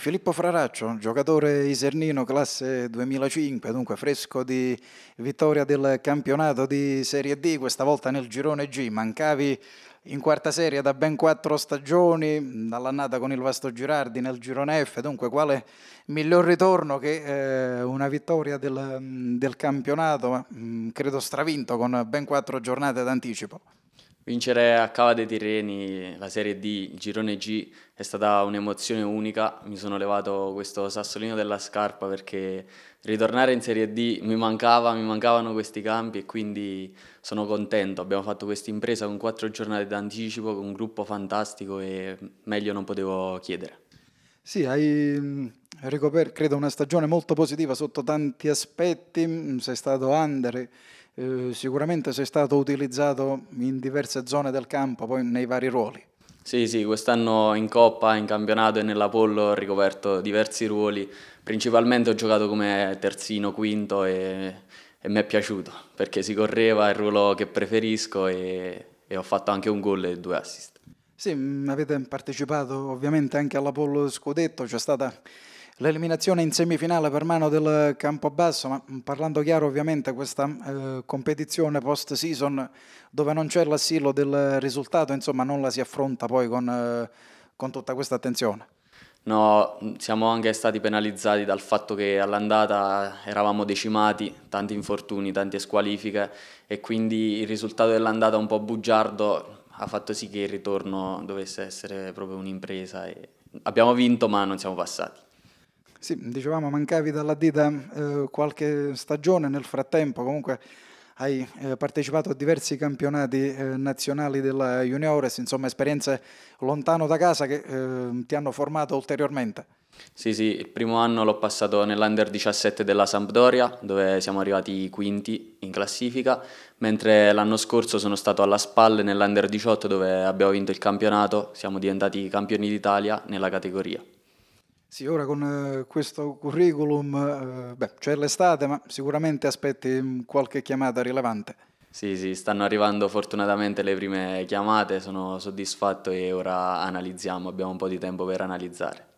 Filippo Fraraccio, giocatore isernino classe 2005, dunque fresco di vittoria del campionato di Serie D, questa volta nel girone G, mancavi in quarta serie da ben quattro stagioni, dall'annata con il Vasto Girardi nel girone F, dunque quale miglior ritorno che eh, una vittoria del, del campionato, mh, mm, credo stravinto con ben quattro giornate d'anticipo. Vincere a Cava dei Tirreni la Serie D, il girone G, è stata un'emozione unica. Mi sono levato questo sassolino dalla scarpa perché ritornare in Serie D mi mancava, mi mancavano questi campi e quindi sono contento. Abbiamo fatto questa impresa con quattro giornate d'anticipo, con un gruppo fantastico e meglio non potevo chiedere. Sì, hai mm, ricoperto, credo, una stagione molto positiva sotto tanti aspetti. Mm, sei stato under eh, sicuramente sei stato utilizzato in diverse zone del campo, poi nei vari ruoli. Sì, sì, quest'anno in Coppa, in campionato e nell'Apollo ho ricoperto diversi ruoli, principalmente ho giocato come terzino, quinto e, e mi è piaciuto perché si correva, è il ruolo che preferisco e, e ho fatto anche un gol e due assist. Sì, avete partecipato ovviamente anche all'Apollo Scudetto, c'è stata l'eliminazione in semifinale per mano del Campobasso, ma parlando chiaro ovviamente questa eh, competizione post season dove non c'è l'assilo del risultato, insomma non la si affronta poi con, eh, con tutta questa attenzione. No, siamo anche stati penalizzati dal fatto che all'andata eravamo decimati, tanti infortuni, tante squalifiche e quindi il risultato dell'andata un po' bugiardo ha fatto sì che il ritorno dovesse essere proprio un'impresa. Abbiamo vinto ma non siamo passati. Sì, dicevamo mancavi dalla dita eh, qualche stagione, nel frattempo comunque hai eh, partecipato a diversi campionati eh, nazionali della Juniores, insomma esperienze lontano da casa che eh, ti hanno formato ulteriormente. Sì, sì, il primo anno l'ho passato nell'Under 17 della Sampdoria, dove siamo arrivati quinti in classifica, mentre l'anno scorso sono stato alla Spalle nell'Under 18 dove abbiamo vinto il campionato, siamo diventati campioni d'Italia nella categoria. Sì, ora con eh, questo curriculum, eh, beh, c'è l'estate, ma sicuramente aspetti mm, qualche chiamata rilevante. Sì, sì, stanno arrivando fortunatamente le prime chiamate, sono soddisfatto e ora analizziamo, abbiamo un po' di tempo per analizzare.